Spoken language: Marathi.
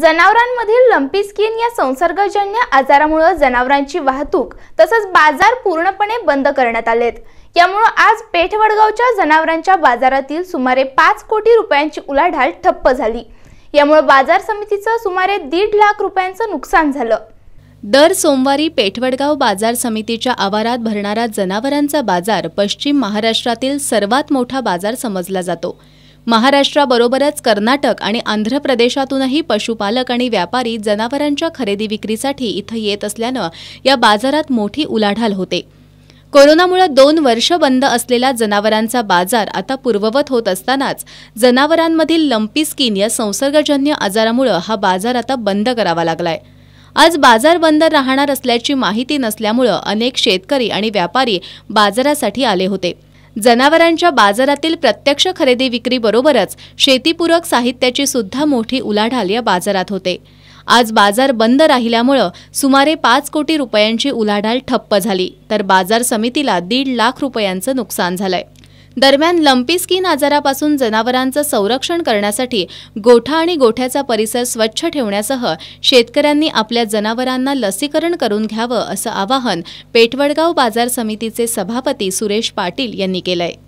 जनावरांमधील लंपी स्किन या संसर्गजन्य आजारामुळे जनावरांची वाहतूक तसंच बाजार पूर्णपणे बंद करण्यात आलेत यामुळे आज पेठ वडगावच्या जनावरांच्या बाजारातील सुमारे पाच कोटी रुपयांची उलाढाल ठप्प झाली यामुळे बाजार समितीचं सुमारे दीड लाख रुपयांचं नुकसान झालं दर सोमवारी पेठवडगाव बाजार समितीच्या आवारात भरणारा जनावरांचा बाजार पश्चिम महाराष्ट्रातील सर्वात मोठा बाजार समजला जातो महाराष्ट्राबरोबरच कर्नाटक आणि आंध्र प्रदेशातूनही पशुपालक आणि व्यापारी जनावरांच्या खरेदी विक्रीसाठी इथं येत असल्यानं या बाजारात मोठी उलाढाल होते कोरोनामुळे दोन वर्ष बंद असलेला जनावरांचा बाजार आता पूर्ववत होत असतानाच जनावरांमधील लंपी स्किन या संसर्गजन्य आजारामुळे हा बाजार आता बंद करावा लागलाय आज बाजार बंद राहणार असल्याची माहिती नसल्यामुळं अनेक शेतकरी आणि व्यापारी बाजारासाठी आले होते जनावरांच्या बाजारातील प्रत्यक्ष खरेदी विक्रीबरोबरच शेतीपूरक साहित्याची सुद्धा मोठी उलाढाल या बाजारात होते आज बाजार बंद राहिल्यामुळं सुमारे पाच कोटी रुपयांची उलाढाल ठप्प झाली तर बाजार समितीला दीड लाख रुपयांचं नुकसान झालंय दरम्यान लंपी स्किन आजारापासून जनावरांचं संरक्षण करण्यासाठी गोठा आणि गोठ्याचा परिसर स्वच्छ ठेवण्यासह शेतकऱ्यांनी आपल्या जनावरांना लसीकरण करून घ्यावं असं आवाहन पेठवडगाव बाजार समितीचे सभापती सुरेश पाटील यांनी केलंय